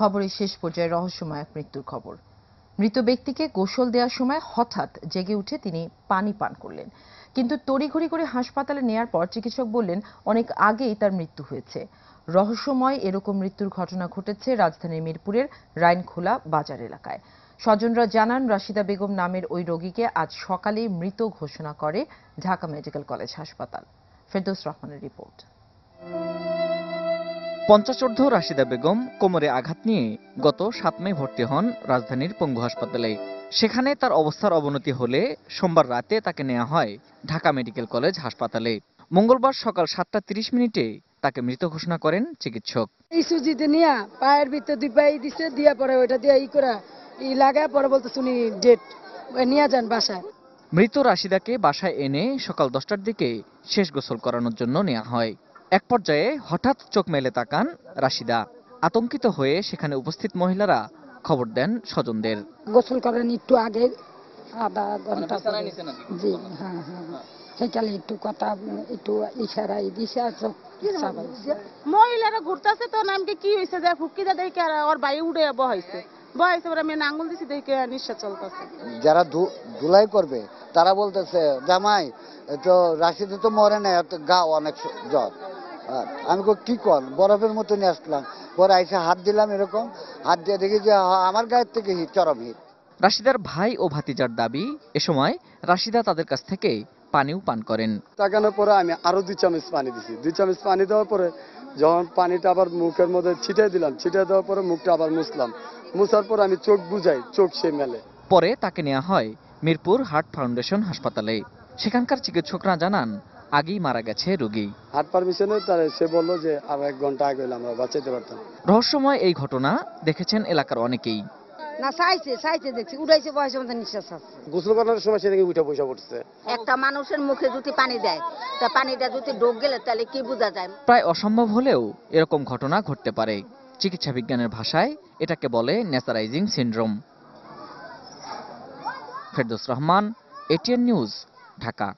খবরের শেষ পর্যায়ে রহস্যময় এক মৃত্যুর খবর মৃত ব্যক্তিকে গোসল দেওয়ার সময় হঠাৎ জেগে উঠে তিনি পানি পান করলেন কিন্তু তড়িঘড়ি করে হাসপাতালে নেয়ার পর চিকিৎসক বললেন অনেক আগেই তার মৃত্যু হয়েছে রহস্যময় এরকম মৃত্যুর ঘটনা ঘটেছে রাজধানীর মিরপুরের রাইনখোলা বাজার এলাকায় স্বজনরা জানান রাশিদা বেগম নামের ওই রোগীকে আজ সকালে মৃত ঘোষণা করে ঢাকা মেডিকেল কলেজ হাসপাতাল ফেরদৌস রহমানের রিপোর্ট পঞ্চাশোর্ধ রাশিদা বেগম কোমরে আঘাত নিয়ে গত সাত মে ভর্তি হন রাজধানীর পঙ্গু হাসপাতালে সেখানে তার অবস্থার অবনতি হলে সোমবার রাতে তাকে নেওয়া হয় ঢাকা মেডিকেল কলেজ হাসপাতালে মঙ্গলবার সকাল সাতটা তিরিশ মিনিটে তাকে মৃত ঘোষণা করেন চিকিৎসক ইসুজিতে নিয়া পায়ের ভিতরে দুই পায়ে দিছে দিয়া পরে ওইটা দিয়া ই করা ই লাগা পরে বলতে শুনি ডেট নিয়ে যান বাসায় মৃত রাশিদাকে বাসায় এনে সকাল দশটার দিকে শেষ গোসল করানোর জন্য নেওয়া হয় এক পর্যায়ে হঠাৎ চোখ মেলে তাকান রাশিদা আতঙ্কিত হয়ে সেখানে উপস্থিত মহিলারা খবর দেন স্বজনদের গোসল করেন একটু আগে আধা ঘন্টা জি হ্যাঁ, হ্যাঁ, হ্যাঁ। সেখানে একটু কথা একটু দিছে মহিলারা ঘুরতেছে তো নামকে কি হয়েছে যে ফুকি দেখে ওর বাই উড়ে বহাইছে ওরা মেয়ে দিছে দেখে নিঃশ্বাস চলতেছে যারা ধুলাই করবে তারা বলতেছে জামাই তো রাশিদে তো মরে না গা অনেক জ্বর আমি কি কর বরফের মতো নিয়ে আসলাম পরে আইসা হাত দিলাম এরকম হাত দিয়ে দেখি যে আমার গায়ের থেকে হিট চরম হিট রাশিদার ভাই ও ভাতিজার দাবি এ সময় রাশিদা তাদের কাছ থেকে পানিও পান করেন তাকানোর পরে আমি আরো দুই চামচ পানি দিছি দুই চামচ পানি দেওয়ার পরে যখন পানিটা আবার মুখের মধ্যে ছিটিয়ে দিলাম ছিটিয়ে দেওয়ার পরে মুখটা আবার মুছলাম মুছার পর আমি চোখ বুঝাই চোখ সে মেলে পরে তাকে নেওয়া হয় মিরপুর হার্ট ফাউন্ডেশন হাসপাতালে সেখানকার চিকিৎসকরা জানান আগেই মারা গেছে রোগী হার্ট পারমিশনে তার সে বলল যে আর এক ঘন্টা আগে আমরা বাঁচাইতে পারতাম রহস্যময় এই ঘটনা দেখেছেন এলাকার অনেকেই না চাইছে চাইছে দেখছি উড়াইছে বয়সের মধ্যে নিঃশ্বাস আসছে গোসল করার সময় সে নাকি উঠে পয়সা পড়ছে একটা মানুষের মুখে যদি পানি দেয় তা পানিটা যদি ডোক গেলে তাহলে কি বোঝা যায় প্রায় অসম্ভব হলেও এরকম ঘটনা ঘটতে পারে চিকিৎসা বিজ্ঞানের ভাষায় এটাকে বলে ন্যাচারাইজিং syndrome Ferdous Rahman ATN news Dhaka